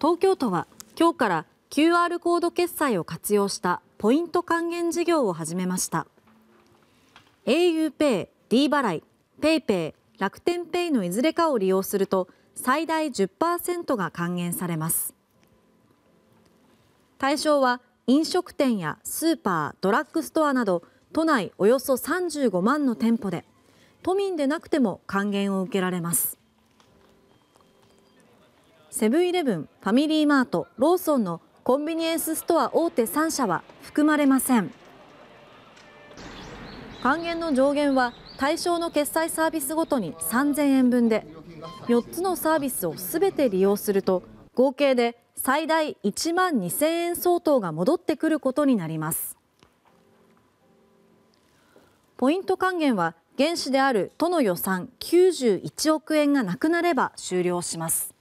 東京都は今日から QR コード決済を活用したポイント還元事業を始めました auPay、d 払い、PayPay、楽天ペイのいずれかを利用すると最大10%が還元されます対象は飲食店やスーパー、ドラッグストアなど都内およそ35万の店舗で都民でなくても還元を受けられますセブンイレブン、ファミリーマート、ローソンのコンビニエンスストア大手3社は含まれません。還元の上限は対象の決済サービスごとに3000円分で4つのサービスをすべて利用すると合計で最大1万2000円相当が戻ってくることになりますポイント還元は原資である都の予算91億円がなくなれば終了します